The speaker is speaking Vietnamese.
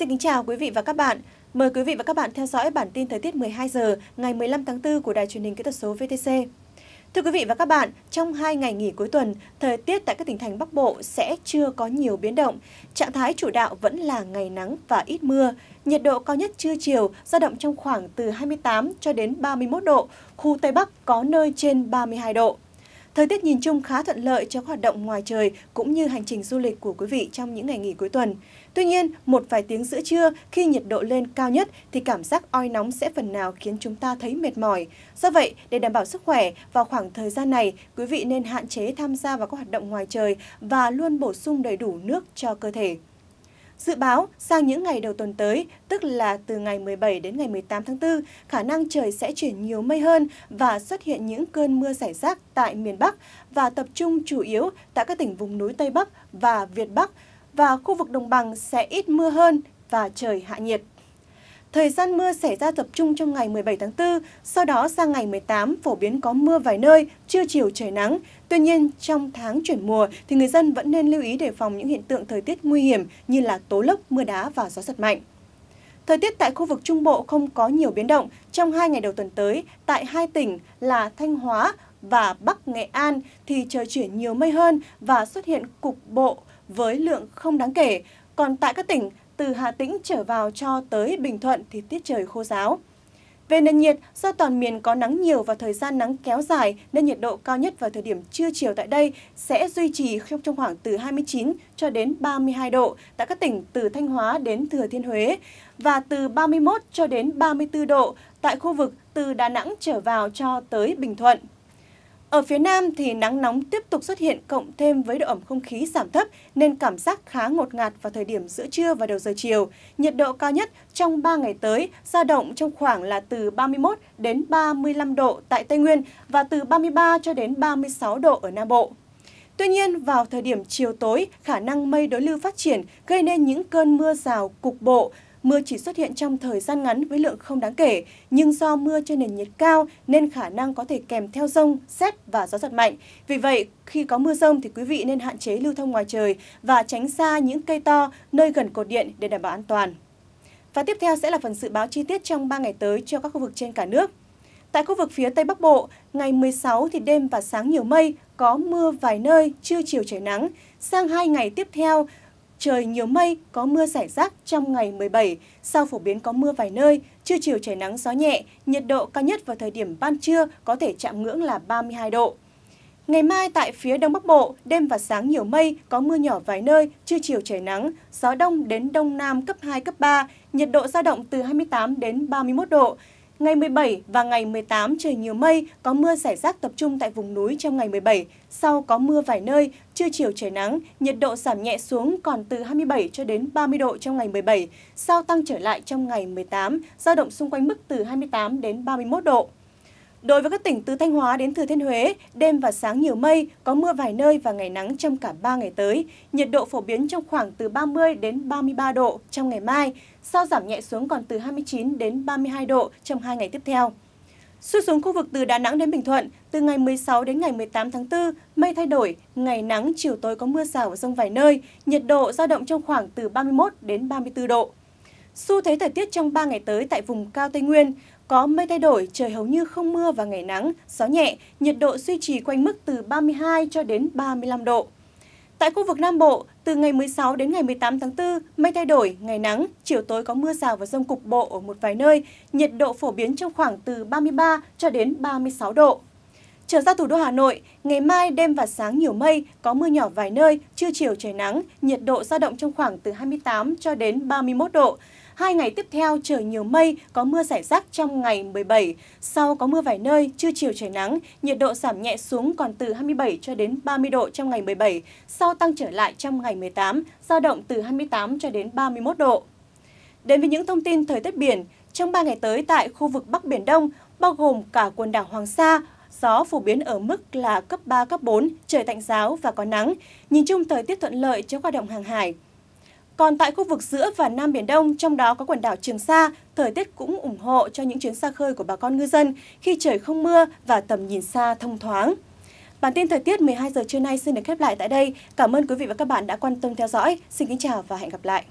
Xin kính chào quý vị và các bạn. Mời quý vị và các bạn theo dõi bản tin thời tiết 12 giờ ngày 15 tháng 4 của Đài truyền hình kỹ thuật số VTC. Thưa quý vị và các bạn, trong hai ngày nghỉ cuối tuần, thời tiết tại các tỉnh thành Bắc Bộ sẽ chưa có nhiều biến động. Trạng thái chủ đạo vẫn là ngày nắng và ít mưa. Nhiệt độ cao nhất trưa chiều dao động trong khoảng từ 28 cho đến 31 độ, khu Tây Bắc có nơi trên 32 độ. Thời tiết nhìn chung khá thuận lợi cho các hoạt động ngoài trời cũng như hành trình du lịch của quý vị trong những ngày nghỉ cuối tuần. Tuy nhiên, một vài tiếng giữa trưa khi nhiệt độ lên cao nhất thì cảm giác oi nóng sẽ phần nào khiến chúng ta thấy mệt mỏi. Do vậy, để đảm bảo sức khỏe vào khoảng thời gian này, quý vị nên hạn chế tham gia vào các hoạt động ngoài trời và luôn bổ sung đầy đủ nước cho cơ thể. Dự báo sang những ngày đầu tuần tới, tức là từ ngày 17 đến ngày 18 tháng 4, khả năng trời sẽ chuyển nhiều mây hơn và xuất hiện những cơn mưa rải rác tại miền Bắc và tập trung chủ yếu tại các tỉnh vùng núi Tây Bắc và Việt Bắc và khu vực đồng bằng sẽ ít mưa hơn và trời hạ nhiệt. Thời gian mưa xảy ra tập trung trong ngày 17 tháng 4, sau đó sang ngày 18 phổ biến có mưa vài nơi, trưa chiều trời nắng. Tuy nhiên, trong tháng chuyển mùa thì người dân vẫn nên lưu ý đề phòng những hiện tượng thời tiết nguy hiểm như là tố lốc, mưa đá và gió giật mạnh. Thời tiết tại khu vực Trung Bộ không có nhiều biến động. Trong hai ngày đầu tuần tới, tại hai tỉnh là Thanh Hóa và Bắc Nghệ An thì trời chuyển nhiều mây hơn và xuất hiện cục bộ với lượng không đáng kể. Còn tại các tỉnh từ Hà Tĩnh trở vào cho tới Bình Thuận thì tiết trời khô giáo. Về nền nhiệt, do toàn miền có nắng nhiều và thời gian nắng kéo dài nên nhiệt độ cao nhất vào thời điểm trưa chiều tại đây sẽ duy trì trong khoảng từ 29 cho đến 32 độ tại các tỉnh từ Thanh Hóa đến Thừa Thiên Huế và từ 31 cho đến 34 độ tại khu vực từ Đà Nẵng trở vào cho tới Bình Thuận. Ở phía Nam thì nắng nóng tiếp tục xuất hiện cộng thêm với độ ẩm không khí giảm thấp nên cảm giác khá ngột ngạt vào thời điểm giữa trưa và đầu giờ chiều. Nhiệt độ cao nhất trong 3 ngày tới dao động trong khoảng là từ 31 đến 35 độ tại Tây Nguyên và từ 33 cho đến 36 độ ở Nam Bộ. Tuy nhiên, vào thời điểm chiều tối, khả năng mây đối lưu phát triển gây nên những cơn mưa rào cục bộ, Mưa chỉ xuất hiện trong thời gian ngắn với lượng không đáng kể, nhưng do mưa trên nền nhiệt cao nên khả năng có thể kèm theo rông, xét và gió giật mạnh. Vì vậy, khi có mưa rông thì quý vị nên hạn chế lưu thông ngoài trời và tránh xa những cây to nơi gần cột điện để đảm bảo an toàn. Và tiếp theo sẽ là phần dự báo chi tiết trong 3 ngày tới cho các khu vực trên cả nước. Tại khu vực phía Tây Bắc Bộ, ngày 16 thì đêm và sáng nhiều mây, có mưa vài nơi, trưa chiều trời nắng. Sang hai ngày tiếp theo, trời nhiều mây, có mưa rải rác trong ngày 17, sau phổ biến có mưa vài nơi, trưa chiều trời nắng gió nhẹ, nhiệt độ cao nhất vào thời điểm ban trưa có thể chạm ngưỡng là 32 độ. Ngày mai tại phía Đông Bắc Bộ, đêm và sáng nhiều mây, có mưa nhỏ vài nơi, trưa chiều trời nắng, gió đông đến đông nam cấp 2, cấp 3, nhiệt độ dao động từ 28 đến 31 độ. Ngày 17 và ngày 18 trời nhiều mây, có mưa rải rác tập trung tại vùng núi trong ngày 17, sau có mưa vài nơi, trưa chiều trời nắng, nhiệt độ giảm nhẹ xuống còn từ 27 cho đến 30 độ trong ngày 17, sau tăng trở lại trong ngày 18, dao động xung quanh mức từ 28 đến 31 độ. Đối với các tỉnh từ Thanh Hóa đến Thừa Thiên Huế, đêm và sáng nhiều mây, có mưa vài nơi và ngày nắng trong cả 3 ngày tới. Nhiệt độ phổ biến trong khoảng từ 30 đến 33 độ trong ngày mai, sau giảm nhẹ xuống còn từ 29 đến 32 độ trong 2 ngày tiếp theo. Suy xuống khu vực từ Đà Nẵng đến Bình Thuận, từ ngày 16 đến ngày 18 tháng 4, mây thay đổi, ngày nắng, chiều tối có mưa rào và rông vài nơi, nhiệt độ dao động trong khoảng từ 31 đến 34 độ. Xu thế thời tiết trong 3 ngày tới tại vùng cao Tây Nguyên, có mây thay đổi, trời hầu như không mưa và ngày nắng, gió nhẹ, nhiệt độ duy trì quanh mức từ 32 cho đến 35 độ. Tại khu vực Nam Bộ, từ ngày 16 đến ngày 18 tháng 4, mây thay đổi, ngày nắng, chiều tối có mưa rào và rông cục bộ ở một vài nơi, nhiệt độ phổ biến trong khoảng từ 33 cho đến 36 độ. Trở ra thủ đô Hà Nội, ngày mai đêm và sáng nhiều mây, có mưa nhỏ vài nơi, trưa chiều trời nắng, nhiệt độ dao động trong khoảng từ 28 cho đến 31 độ. Hai ngày tiếp theo trời nhiều mây, có mưa rải rác trong ngày 17. Sau có mưa vài nơi, trưa chiều trời nắng, nhiệt độ giảm nhẹ xuống còn từ 27 cho đến 30 độ trong ngày 17. Sau tăng trở lại trong ngày 18, dao động từ 28 cho đến 31 độ. Đến với những thông tin thời tiết biển, trong 3 ngày tới tại khu vực Bắc Biển Đông, bao gồm cả quần đảo Hoàng Sa, gió phổ biến ở mức là cấp 3, cấp 4, trời tạnh giáo và có nắng. Nhìn chung thời tiết thuận lợi cho hoạt động hàng hải. Còn tại khu vực giữa và Nam Biển Đông, trong đó có quần đảo Trường Sa, thời tiết cũng ủng hộ cho những chuyến xa khơi của bà con ngư dân khi trời không mưa và tầm nhìn xa thông thoáng. Bản tin thời tiết 12 giờ trưa nay xin được khép lại tại đây. Cảm ơn quý vị và các bạn đã quan tâm theo dõi. Xin kính chào và hẹn gặp lại.